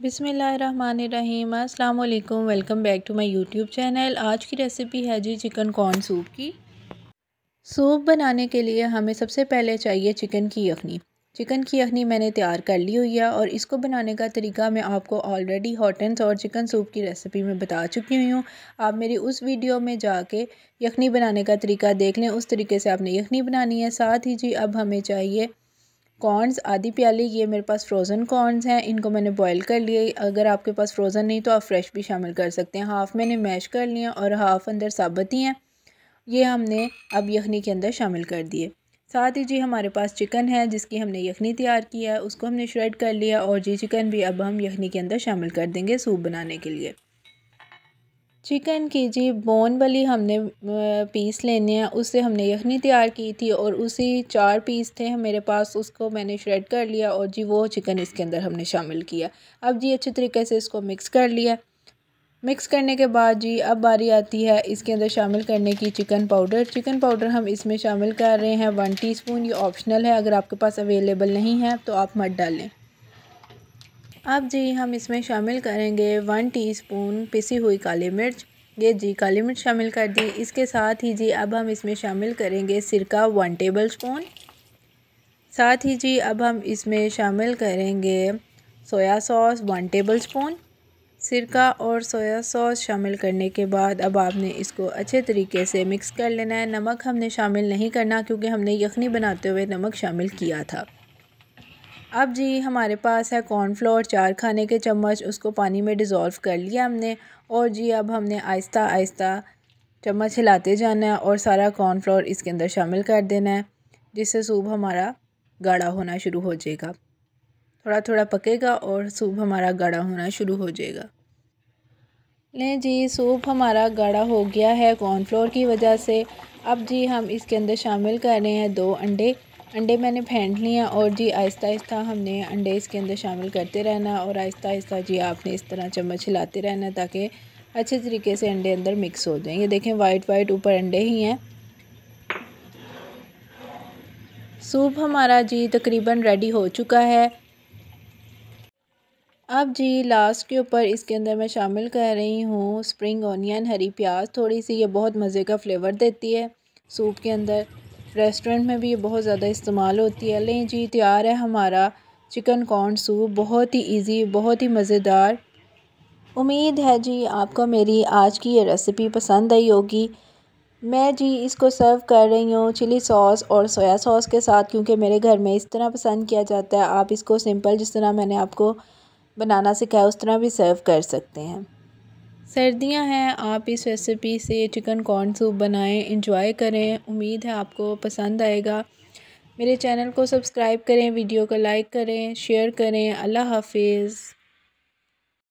बिसमीम अल्लाम welcome back to my YouTube channel आज की रेसिपी है जी चिकन कॉर्न सूप की सूप बनाने के लिए हमें सबसे पहले चाहिए चिकन की यखनी चिकन की यखनी मैंने तैयार कर ली हुई है और इसको बनाने का तरीका मैं आपको ऑलरेडी हॉट एंड और चिकन सूप की रेसिपी में बता चुकी हुई हूँ आप मेरी उस वीडियो में जाके यखनी बनाने का तरीका देख लें उस तरीके से आपने यखनी बनानी है साथ ही जी अब हमें चाहिए कॉर्नस आधी प्याली ये मेरे पास फ्रोज़न कॉर्नस हैं इनको मैंने बॉयल कर लिए अगर आपके पास फ्रोज़न नहीं तो आप फ्रेश भी शामिल कर सकते हैं हाफ़ मैंने मैश कर लिए और हाफ़ अंदर साबत ही हैं ये हमने अब यखनी के अंदर शामिल कर दिए साथ ही जी हमारे पास चिकन है जिसकी हमने यखनी तैयार की है उसको हमने श्रेड कर लिया और जी चिकन भी अब हम यखनी के अंदर शामिल कर देंगे सूप बनाने के लिए चिकन की जी बोन वाली हमने पीस लेने हैं उससे हमने यखनी तैयार की थी और उसी चार पीस थे मेरे पास उसको मैंने श्रेड कर लिया और जी वो चिकन इसके अंदर हमने शामिल किया अब जी अच्छे तरीके से इसको मिक्स कर लिया मिक्स करने के बाद जी अब बारी आती है इसके अंदर शामिल करने की चिकन पाउडर चिकन पाउडर हम इसमें शामिल कर रहे हैं वन टीस्पून ये ऑप्शनल है अगर आपके पास अवेलेबल नहीं है तो आप मत डालें अब जी हम इसमें शामिल करेंगे वन टीस्पून पिसी हुई काली मिर्च ये जी काली मिर्च शामिल कर दी इसके साथ ही जी अब हम इसमें शामिल करेंगे सिरका वन टेबल स्पून साथ ही जी अब हम इसमें शामिल करेंगे soya sauce one tablespoon सिरका और सोया सॉस शामिल करने के बाद अब आपने इसको अच्छे तरीके से मिक्स कर लेना है नमक हमने शामिल नहीं करना क्योंकि हमने यखनी बनाते हुए नमक शामिल किया था अब जी हमारे पास है कॉर्नफ्लोर चार खाने के चम्मच उसको पानी में डिज़ोल्व कर लिया हमने और जी अब हमने आहिस्ता आहिस्ता चम्मच हिलाते जाना है और सारा कॉर्नफ्लोर इसके अंदर शामिल कर देना है जिससे सूप हमारा गाढ़ा होना शुरू हो जाएगा थोड़ा थोड़ा पकेगा और सूप हमारा गाढ़ा होना शुरू हो जाएगा लें जी सूप हमारा गाढ़ा हो गया है कॉर्नफ्लोर की वजह से अब जी हम इसके अंदर शामिल कर रहे हैं दो अंडे अंडे मैंने फेंट लिया और जी आहिस्ता आहिस्ता हमने अंडे इसके अंदर शामिल करते रहना और आहिस्ता आहिस्ता जी आपने इस तरह चम्मच हिलाते रहना ताकि अच्छे तरीके से अंडे अंदर मिक्स हो जाएँ ये देखें वाइट वाइट ऊपर अंडे ही हैं सूप हमारा जी तकरीबन रेडी हो चुका है अब जी लास्ट के ऊपर इसके अंदर मैं शामिल कर रही हूँ स्प्रिंग ऑनियन हरी प्याज थोड़ी सी ये बहुत मज़े का फ्लेवर देती है सूप के अंदर रेस्टोरेंट में भी ये बहुत ज़्यादा इस्तेमाल होती है लें जी तैयार है हमारा चिकन कॉर्न सूप बहुत ही इजी बहुत ही मज़ेदार उम्मीद है जी आपको मेरी आज की ये रेसिपी पसंद आई होगी मैं जी इसको सर्व कर रही हूँ चिली सॉस और सोया सॉस के साथ क्योंकि मेरे घर में इस तरह पसंद किया जाता है आप इसको सिंपल जिस तरह मैंने आपको बनाना सिखाया उस तरह भी सर्व कर सकते हैं सर्दियां हैं आप इस रेसिपी से चिकन कॉर्न सूप बनाएं इंजॉय करें उम्मीद है आपको पसंद आएगा मेरे चैनल को सब्सक्राइब करें वीडियो को लाइक करें शेयर करें अल्लाह हाफिज़